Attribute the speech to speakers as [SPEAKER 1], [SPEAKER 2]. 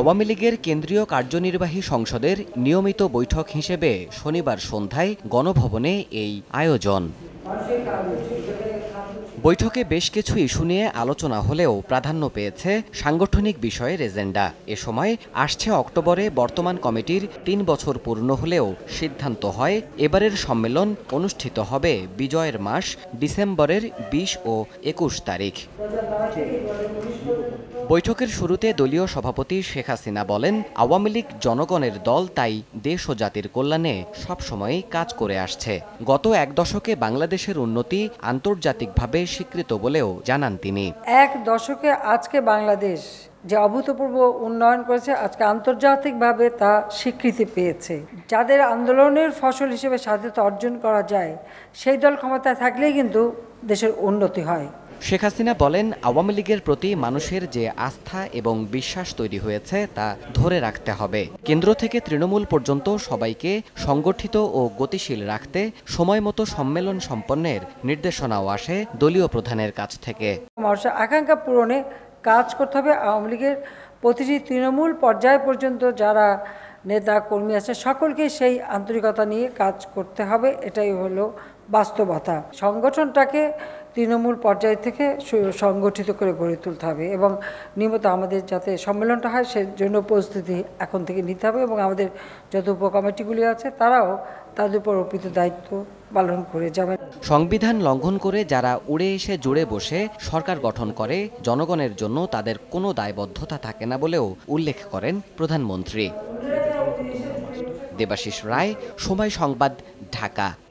[SPEAKER 1] আওয়ামী লীগের কেন্দ্রীয় কার্যনির্বাহী সংসদের নিয়মিত বৈঠক হিসেবে শনিবার সন্ধ্যায় গণভবনে এই আয়োজন বৈঠকে বেশ কিছু ইস্যু নিয়ে আলোচনা হলেও প্রাধান্য পেয়েছে সাংগঠনিক বিষয়ের এজেন্ডা এ সময় আসছে অক্টোবরে বর্তমান কমিটির তিন বছর পূর্ণ হলেও সিদ্ধান্ত হয় এবারের সম্মেলন অনুষ্ঠিত হবে বিজয়ের মাস ডিসেম্বরের বিশ ও একুশ তারিখ বৈঠকের শুরুতে দলীয় সভাপতি শেখ হাসিনা বলেন আওয়ামী লীগ জনগণের দল তাই দেশ ও জাতির কল্যাণে সবসময়ই কাজ করে আসছে গত এক দশকে বাংলাদেশের উন্নতি আন্তর্জাতিক সার্বিকভাবে স্বীকৃত বলেও জানান তিনি
[SPEAKER 2] এক দশকে আজকে বাংলাদেশ যে অভূতপূর্ব উন্নয়ন করেছে আজকে আন্তর্জাতিকভাবে তা স্বীকৃতি পেয়েছে যাদের আন্দোলনের ফসল হিসেবে স্বাধীনতা অর্জন করা যায় সেই দল ক্ষমতায় থাকলেই কিন্তু দেশের উন্নতি হয়
[SPEAKER 1] শেখ হাসিনা বলেন আওয়ামী লীগের প্রতি মানুষের যে আস্থা এবং বিশ্বাস তৈরি হয়েছে তা ধরে রাখতে হবে কেন্দ্র থেকে তৃণমূল পর্যন্ত সবাইকে সংগঠিত ও গতিশীল রাখতে সময় মতো সম্মেলন সম্পন্নের নির্দেশনাও আসে দলীয় প্রধানের কাছ থেকে
[SPEAKER 2] মানুষের আকাঙ্ক্ষা পূরণে কাজ করতে হবে আওয়ামী লীগের প্রতিটি তৃণমূল পর্যায় পর্যন্ত যারা নেতা কর্মী আছে সকলকে সেই আন্তরিকতা নিয়ে কাজ করতে হবে এটাই হলো বাস্তবতা সংগঠনটাকে তৃণমূল পর্যায় থেকে সংগঠিত করে গড়ে তুলতে হবে এবং নিয়মিত আমাদের যাতে সম্মেলনটা হয় জন্য প্রস্তুতি এখন থেকে নিতে হবে এবং আমাদের যত উপকমিটিগুলি আছে তারাও তাদের উপর অর্পিত দায়িত্ব পালন করে যাবে
[SPEAKER 1] সংবিধান লঙ্ঘন করে যারা উড়ে এসে জুড়ে বসে সরকার গঠন করে জনগণের জন্য তাদের কোনো দায়বদ্ধতা থাকে না বলেও উল্লেখ করেন প্রধানমন্ত্রী দেবাশিস রায় সময় সংবাদ ঢাকা